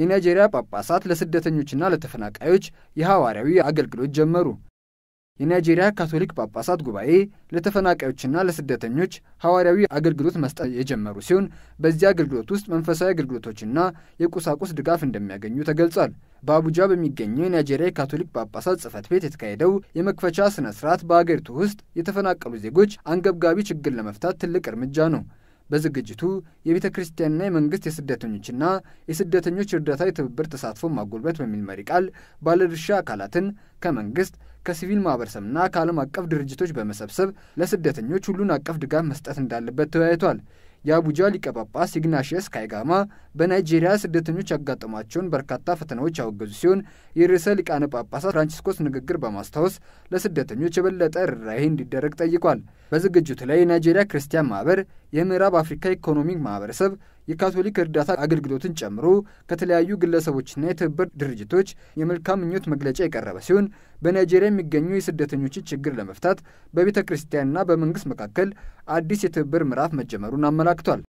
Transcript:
የናይጄሪያ ጳጳሳት ለስደተኞችና ለተፈናቃዮች የሐዋርያዊ አገልግሎት ጀመሩ። የናይጄሪያ ካቶሊክ ጳጳሳት ጉባኤ ለተፈናቃዮችና ለስደተኞች ሐዋርያዊ አገልግሎት መስጠት የጀመሩ ሲሆን በዚህ አገልግሎት ውስጥ መንፈሳዊ አገልግሎቶችና የቁሳቁስ ድጋፍ እንደሚያገኙ ተገልጿል። በአቡጃ በሚገኘው የናይጄሪያ የካቶሊክ ጳጳሳት ጽፈት ቤት የተካሄደው የመክፈቻ ሥነ ሥርዓት በአገሪቱ ውስጥ የተፈናቀሉ ዜጎች አንገብጋቢ ችግር ለመፍታት ትልቅ እርምጃ ነው በዝግጅቱ የቤተ ክርስቲያንና የመንግሥት የስደተኞችና የስደተኞች እርዳታ የትብብር ተሳትፎ ማጎልበት በሚል መሪ ቃል ባለድርሻ አካላትን ከመንግሥት ከሲቪል ማኅበረሰብና ከዓለም አቀፍ ድርጅቶች በመሰብሰብ ለስደተኞች ሁሉን አቀፍ ድጋፍ መስጠት እንዳለበት ተወያይቷል። የአቡጃ ሊቀጳጳስ ኢግናሽየስ ካይጋማ በናይጄሪያ ስደተኞች ያጋጠሟቸውን በርካታ ፈተናዎች ያወገዙ ሲሆን የርዕሰ ሊቃነ ጳጳሳት ፍራንቺስኮስ ንግግር በማስታወስ ለስደተኞች የበለጠ ርኅራኄ እንዲደረግ ጠይቋል። በዝግጅቱ ላይ የናይጄሪያ ክርስቲያን ማህበር፣ የምዕራብ አፍሪካ ኢኮኖሚክ ማህበረሰብ የካቶሊክ እርዳታ አገልግሎትን ጨምሮ ከተለያዩ ግለሰቦችና የትብብር ድርጅቶች የመልካም ምኞት መግለጫ የቀረበ ሲሆን በናይጄሪያ የሚገኙ የስደተኞችን ችግር ለመፍታት በቤተ ክርስቲያንና በመንግስት መካከል አዲስ የትብብር ምዕራፍ መጀመሩን አመላክቷል።